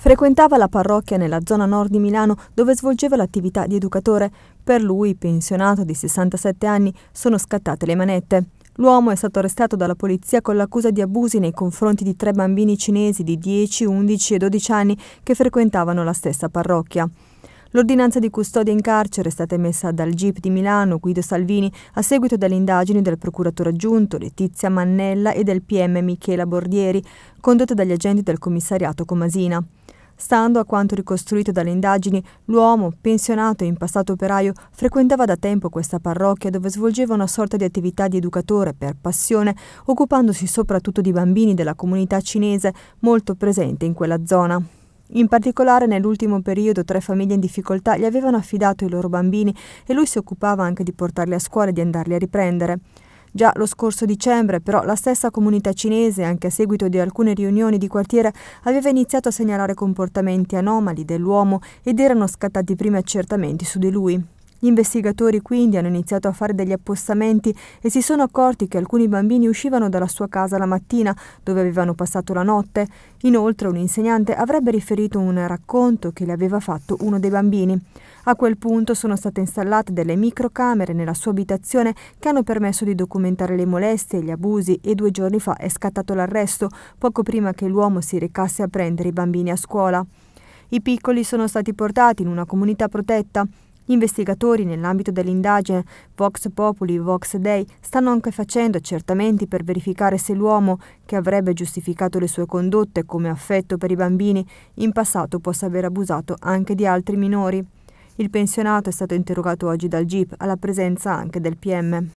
Frequentava la parrocchia nella zona nord di Milano dove svolgeva l'attività di educatore. Per lui, pensionato di 67 anni, sono scattate le manette. L'uomo è stato arrestato dalla polizia con l'accusa di abusi nei confronti di tre bambini cinesi di 10, 11 e 12 anni che frequentavano la stessa parrocchia. L'ordinanza di custodia in carcere è stata emessa dal GIP di Milano Guido Salvini a seguito delle indagini del procuratore aggiunto Letizia Mannella e del PM Michela Bordieri, condotte dagli agenti del commissariato Comasina. Stando a quanto ricostruito dalle indagini, l'uomo, pensionato e in passato operaio, frequentava da tempo questa parrocchia dove svolgeva una sorta di attività di educatore per passione, occupandosi soprattutto di bambini della comunità cinese molto presente in quella zona. In particolare nell'ultimo periodo tre famiglie in difficoltà gli avevano affidato i loro bambini e lui si occupava anche di portarli a scuola e di andarli a riprendere. Già lo scorso dicembre però la stessa comunità cinese, anche a seguito di alcune riunioni di quartiere, aveva iniziato a segnalare comportamenti anomali dell'uomo ed erano scattati primi accertamenti su di lui. Gli investigatori quindi hanno iniziato a fare degli appostamenti e si sono accorti che alcuni bambini uscivano dalla sua casa la mattina, dove avevano passato la notte. Inoltre un insegnante avrebbe riferito un racconto che le aveva fatto uno dei bambini. A quel punto sono state installate delle microcamere nella sua abitazione che hanno permesso di documentare le molestie e gli abusi e due giorni fa è scattato l'arresto, poco prima che l'uomo si recasse a prendere i bambini a scuola. I piccoli sono stati portati in una comunità protetta. Gli investigatori nell'ambito dell'indagine Vox Populi Vox Dei stanno anche facendo accertamenti per verificare se l'uomo, che avrebbe giustificato le sue condotte come affetto per i bambini, in passato possa aver abusato anche di altri minori. Il pensionato è stato interrogato oggi dal GIP alla presenza anche del PM.